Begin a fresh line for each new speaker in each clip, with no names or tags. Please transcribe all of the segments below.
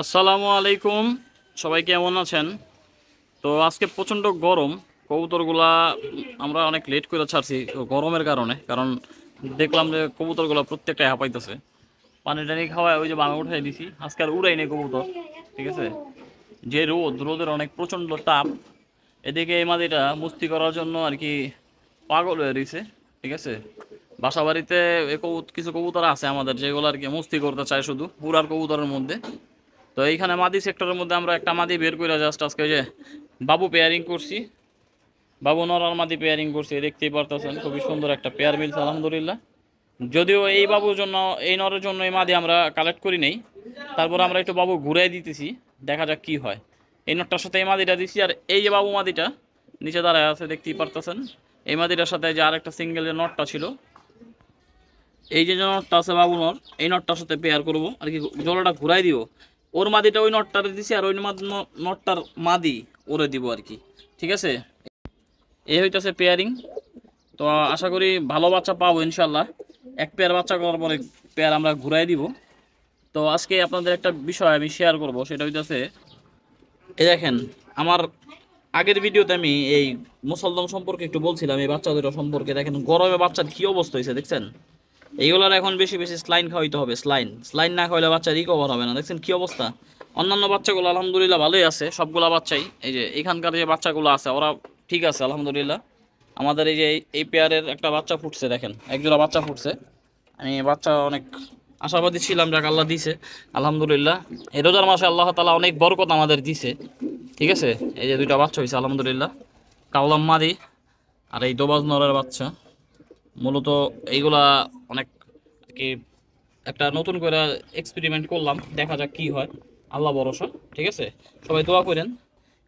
আসসালামু আলাইকুম সবাই কেমন আছেন তো আজকে প্রচণ্ড গরম কবুতরগুলা আমরা অনেক লেট করে ছাড়ছি গরমের কারণে কারণ দেখলাম যে কবুতরগুলো প্রত্যেকটাই হাঁপাইতেছে পানি টানি খাওয়ায় ওই যে বাঙা উঠাই দিছি আজকে আর উড়াই নেই কবুতর ঠিক আছে যে রোদ রোদের অনেক প্রচণ্ড তাপ এদিকে এই মাদিটা মুস্তি করার জন্য আর কি পাগল হয়ে রয়েছে ঠিক আছে বাসাবাড়িতে কবুত কিছু কবুতর আছে আমাদের যেগুলো আর কি মুস্তি করতে চায় শুধু পুরার কবুতরের মধ্যে তো এইখানে মাদি সেক্টরের মধ্যে আমরা একটা মাদি বের করে জাস্ট আজকে যে বাবু পেয়ারিং করছি বাবু নরার মাদি পেয়ারিং করছি দেখতেই পারতেছেন খুবই সুন্দর একটা পেয়ার মিলছে আলহামদুলিল্লাহ যদিও এই বাবুর জন্য এই নরের জন্য এই মাদি আমরা কালেক্ট করি নেই তারপর আমরা একটু বাবু ঘুরাই দিতেছি দেখা যাক কি হয় এই নটটার সাথে এই মাদিটা দিছি আর এই যে বাবু মাদিটা নিচে দাঁড়ায় আছে দেখতেই পারতেছেন এই মাদিটার সাথে যে আরেকটা সিঙ্গেল যে নটটা ছিল এই যে নটটা আছে বাবু নর এই নটটার সাথে পেয়ার করব আর কি জলটা ঘুরাই দিব ওর মাদিটা ওই নটটারে দিছি আর ওই নটটার মাদি ওরে দিব আর কি ঠিক আছে এই হইতেছে পেয়ারিং তো আশা করি ভালো বাচ্চা পাবো ইনশাল্লাহ এক পেয়ার বাচ্চা করার পরে পেয়ার আমরা ঘুরাই দিব তো আজকে আপনাদের একটা বিষয় আমি শেয়ার করব সেটা হইতেছে এই দেখেন আমার আগের ভিডিওতে আমি এই মুসলদম সম্পর্কে একটু বলছিলাম এই বাচ্চাদের সম্পর্কে দেখেন গরমে বাচ্চার কী অবস্থা হয়েছে দেখছেন এইগুলোর এখন বেশি বেশি স্লাইন খাওয়াইতে হবে স্লাইন স্লাইন না খাওয়াইলে বাচ্চা রিকভার হবে না দেখছেন কী অবস্থা অন্যান্য বাচ্চাগুলো আলহামদুলিল্লাহ ভালোই আছে সবগুলো বাচ্চাই এই যে এখানকার যে বাচ্চাগুলো আছে ওরা ঠিক আছে আলহামদুলিল্লাহ আমাদের এই যে এই পেয়ারের একটা বাচ্চা ফুটছে দেখেন একজোড়া বাচ্চা ফুটছে আমি বাচ্চা অনেক আশাবাদী ছিলাম যাক আল্লাহ দিছে আলহামদুলিল্লাহ এই রোজার মাসে আল্লাহ তালা অনেক বরকত আমাদের দিছে ঠিক আছে এই যে দুইটা বাচ্চা হয়েছে আলহামদুলিল্লাহ কাউলাম্মারি আর এই দোবাজ নরের বাচ্চা মূলত এইগুলা অনেক কি একটা নতুন করে এক্সপেরিমেন্ট করলাম দেখা যাক কি হয় আল্লাহ ভরসা ঠিক আছে সবাই দোয়া করেন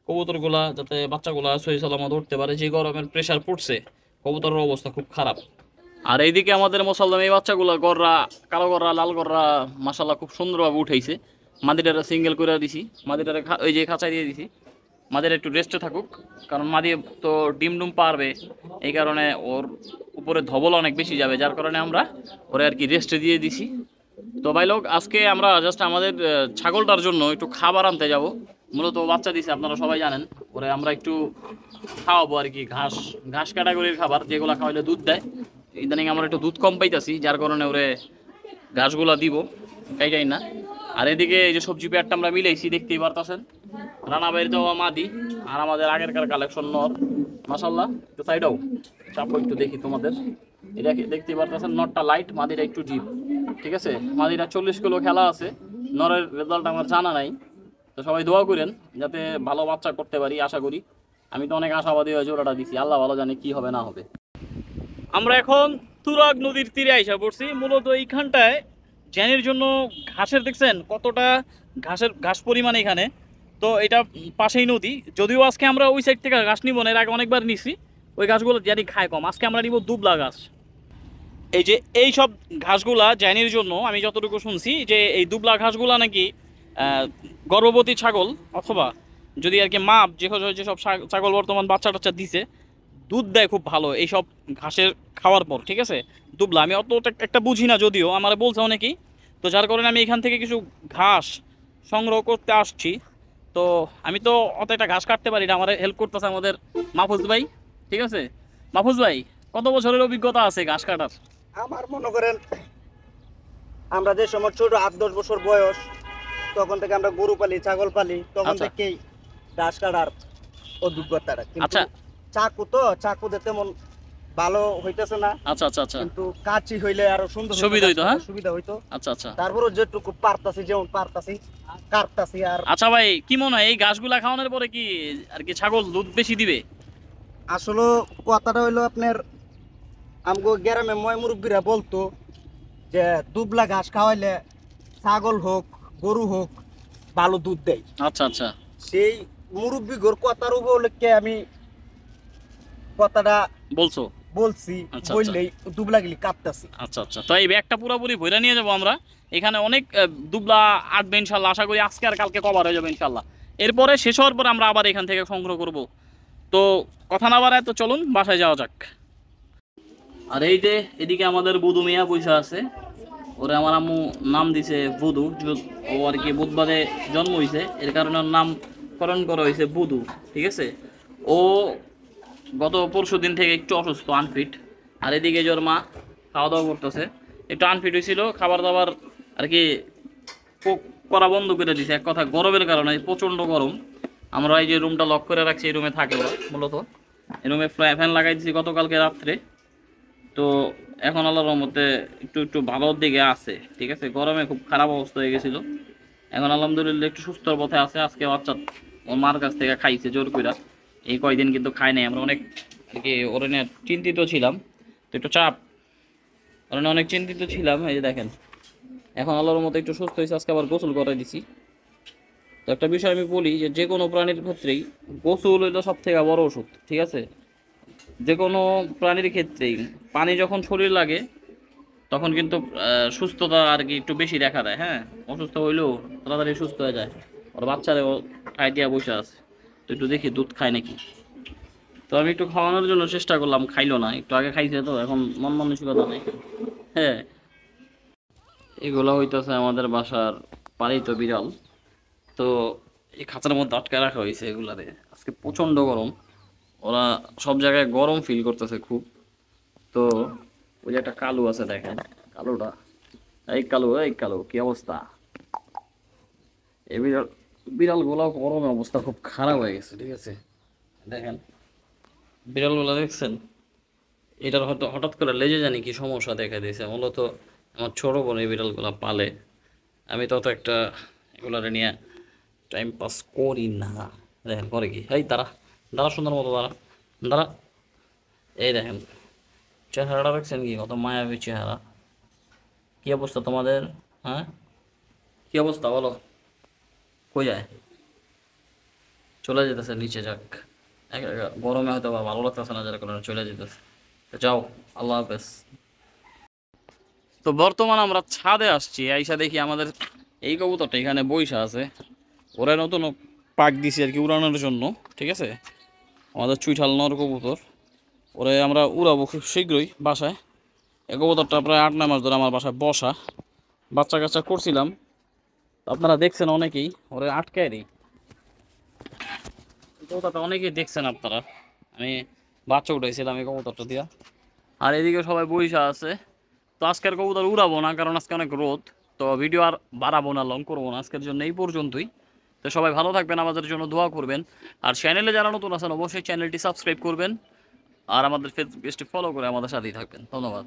কবুতরগুলা যাতে বাচ্চাগুলা সহি সালামত উঠতে পারে যে গরমের প্রেশার পড়ছে কবুতরের অবস্থা খুব খারাপ আর এইদিকে আমাদের মশালদাম এই বাচ্চাগুলা গররা কালো গররা লাল গররা মাসাল্লাহ খুব সুন্দরভাবে উঠেছে মাদিটারা সিঙ্গেল করে দিছি মাদিটারা ওই যে খাঁচাই দিয়ে দিছি মাদের একটু রেস্টে থাকুক কারণ মাদি তো ডিম ডুম পারবে এই কারণে ওর উপরে ধবল অনেক বেশি যাবে যার কারণে আমরা ওরে আর কি রেস্টে দিয়ে দিছি তো ভাই লোক আজকে আমরা জাস্ট আমাদের ছাগলটার জন্য একটু খাবার আনতে যাব মূলত বাচ্চা দিছে আপনারা সবাই জানেন ওরে আমরা একটু খাওয়াবো আর কি ঘাস ঘাস ক্যাটাগরির খাবার যেগুলো খাওয়াইলে দুধ দেয় ইদানিং আমরা একটু দুধ কম পাইতেছি যার কারণে ওরে ঘাসগুলা দিব যাই না আর এদিকে এই যে সবজি পেয়ারটা আমরা মিলেছি দেখতেই পারতেছেন রানা বাইরে দেওয়া মাদি আর আমাদের আগেরকার কালেকশন নর মাসাল্লাহ তো সাইডও চাপ একটু দেখি তোমাদের এটা দেখতে পারতেছেন নটটা লাইট মাদিরা একটু ডিপ ঠিক আছে মাদিরা চল্লিশ কিলো খেলা আছে নরের রেজাল্ট আমার জানা নাই তো সবাই দোয়া করেন যাতে ভালো বাচ্চা করতে পারি আশা করি আমি তো অনেক আশাবাদী হয়ে জোড়াটা দিছি আল্লাহ ভালো জানে কি হবে না হবে আমরা এখন তুরাগ নদীর তীরে আইসা পড়ছি মূলত এইখানটায় জ্যানের জন্য ঘাসের দেখছেন কতটা ঘাসের ঘাস পরিমাণ এখানে তো এটা পাশেই নদী যদিও আজকে আমরা ওই সাইড থেকে ঘাস নিব না এর আগে অনেকবার নিছি ওই গাছগুলো জ্যানি খায় কম আজকে আমরা নিব দুবলা গাছ এই যে এই সব ঘাসগুলা জ্যানির জন্য আমি যতটুকু শুনছি যে এই দুবলা ঘাসগুলা নাকি গর্ভবতী ছাগল অথবা যদি আর কি মাপ যে যেসব ছাগল বর্তমান বাচ্চা টাচ্চা দিছে দুধ দেয় খুব ভালো এইসব ঘাসের খাওয়ার পর ঠিক আছে দুবলা আমি অত একটা বুঝি না যদিও আমার বলছে অনেকেই তো যার কারণে আমি এখান থেকে কিছু ঘাস সংগ্রহ করতে আসছি তো আমি তো অত একটা ঘাস কাটতে পারি না আমার হেল্প করতেছে আমাদের মাহফুজ ভাই ঠিক আছে মাহফুজ ভাই কত বছরের অভিজ্ঞতা আছে ঘাস কাটার আমার মনে করেন আমরা যে সময় ছোট আট দশ বছর বয়স তখন থেকে আমরা গরু পালি ছাগল পালি তখন আচ্ছা। থেকেই ঘাস কাটার অভিজ্ঞতাটা আচ্ছা চাকু তো চাকুতে তেমন ভালো হইতেছে না আচ্ছা আচ্ছা আচ্ছা কিন্তু কাচি হইলে আরো সুন্দর সুবিধা হইতো হ্যাঁ সুবিধা হইতো আচ্ছা আচ্ছা তারপরে যেটুকু পারতাছি যেমন পারতাছি কাটতাছি আর আচ্ছা ভাই কি মনে হয় এই ঘাসগুলা খাওয়ানোর পরে কি আর কি ছাগল দুধ বেশি দিবে আসলে কথাটা হইলো আপনার আমগো গ্রামে ময় মুরব্বীরা বলতো যে দুবলা ঘাস খাওয়াইলে ছাগল হোক গরু হোক ভালো দুধ দেয় আচ্ছা আচ্ছা সেই মুরব্বী গোর কথার উপলক্ষে আমি কথাটা বলছো বলছি আচ্ছা, আচ্ছা। বললেই দুবলা গেলি কাটতেছি আচ্ছা আচ্ছা তো এই ব্যাগটা পুরোপুরি ভরে নিয়ে যাবো আমরা এখানে অনেক দুবলা আসবে ইনশাল্লাহ আশা করি আজকে আর কালকে কভার হয়ে যাবে ইনশাল্লাহ এরপরে শেষ হওয়ার পর আমরা আবার এখান থেকে সংগ্রহ করবো তো কথা না বাড়ায় তো চলুন বাসায় যাওয়া যাক আর এই যে এদিকে আমাদের বুধু মিয়া পয়সা আছে ওরে আমার আম্মু নাম দিছে বুধু ও আর কি বুধবারে জন্ম হয়েছে এর কারণে নামকরণ করা হয়েছে বুধু ঠিক আছে ও গত পরশু দিন থেকে একটু অসুস্থ আনফিট আর এদিকে যে ওর মা খাওয়া দাওয়া করতেছে একটু আনফিট হয়েছিল খাবার দাবার আর কি করা বন্ধ করে দিছে এক কথা গরমের কারণে প্রচণ্ড গরম আমরা এই যে রুমটা লক করে রাখছি এই রুমে থাকে ওরা মূলত এই রুমে ফ্যান লাগাই দিয়েছি গতকালকে রাত্রে তো এখন আল্লাহর মধ্যে একটু একটু ভালোর দিকে আছে ঠিক আছে গরমে খুব খারাপ অবস্থা হয়ে গেছিলো এখন আলহামদুলিল্লাহ একটু সুস্থর পথে আছে আজকে বাচ্চা ওর মার কাছ থেকে খাইছে জোর কইরা এই কয়দিন কিন্তু খাই নাই আমরা অনেক কি ওর চিন্তিত ছিলাম তো একটু চাপ ওর অনেক চিন্তিত ছিলাম এই যে দেখেন এখন আল্লাহর মতো একটু সুস্থ হয়েছে আজকে আবার গোসল করে দিছি তো একটা বিষয় আমি বলি যে যে কোনো প্রাণীর ক্ষেত্রেই গোসল এটা সব থেকে বড় ওষুধ ঠিক আছে যে কোনো প্রাণীর ক্ষেত্রেই পানি যখন শরীর লাগে তখন কিন্তু সুস্থতা আর কি একটু বেশি দেখা দেয় হ্যাঁ অসুস্থ হইলেও তাড়াতাড়ি সুস্থ হয়ে যায় ওর বাচ্চারাও খাইটিয়া বসে আছে তো একটু দেখি দুধ খায় নাকি তো আমি একটু খাওয়ানোর জন্য চেষ্টা করলাম খাইলো না একটু আগে খাইছে তো এখন মন মানসিকতা নেই হ্যাঁ এগুলো হইতেছে আমাদের বাসার পালিত বিড়াল তো এই খাঁচার মধ্যে আটকা রাখা হয়েছে এগুলারে আজকে প্রচণ্ড গরম ওরা সব জায়গায় গরম ফিল করতেছে খুব তো ওই যে একটা কালো আছে দেখেন কালোটা এই কালো এই কালো কি অবস্থা এই বিড়াল বিড়ালগুলো গরম অবস্থা খুব খারাপ হয়ে গেছে ঠিক আছে দেখেন বিড়ালগুলো দেখছেন এটার হয়তো হঠাৎ করে লেজে জানি কি সমস্যা দেখা দিয়েছে মূলত আমার ছোটো বোন এই বিড়ালগুলো পালে আমি তত একটা এগুলো নিয়ে টাইম পাস করি না দেখেন করে কি এই তারা দাঁড়া সুন্দর মতো দাঁড়া দাঁড়া এই দেখেন চেহারাটা দেখছেন কি কত মায়াবী চেহারা কী অবস্থা তোমাদের হ্যাঁ কী অবস্থা বলো কই যায় চলে যেতেছে নিচে যাক গরমে হয়তো বা ভালো লাগতেছে না যারা কারণে চলে যেতেছে যাও আল্লাহ হাফেজ তো বর্তমান আমরা ছাদে আসছি আইসা দেখি আমাদের এই কবুতরটা এখানে বৈশা আছে ওরা নতুন পাক দিছি আর কি উড়ানোর জন্য ঠিক আছে আমাদের চুইঠাল নর কবুতর ওরে আমরা উড়াবো খুব শীঘ্রই বাসায় এ কবুতরটা প্রায় আট নয় মাস ধরে আমার বাসায় বসা বাচ্চা কাচ্চা করছিলাম আপনারা দেখছেন অনেকেই ওরে আটকায় দিই কবুতরটা অনেকেই দেখছেন আপনারা আমি বাচ্চা উঠাইছিলাম এই কবুতরটা দিয়া আর এদিকে সবাই বইসা আছে তো আজকের কবুতর উড়াবো না কারণ আজকে অনেক রোদ তো ভিডিও আর বাড়াবো না লং করবো না আজকের জন্য এই পর্যন্তই তো সবাই ভালো থাকবেন আমাদের জন্য দোয়া করবেন আর চ্যানেলে যারা নতুন আছেন অবশ্যই চ্যানেলটি সাবস্ক্রাইব করবেন আর আমাদের ফেসবুক পেজটি ফলো করে আমাদের সাথেই থাকবেন ধন্যবাদ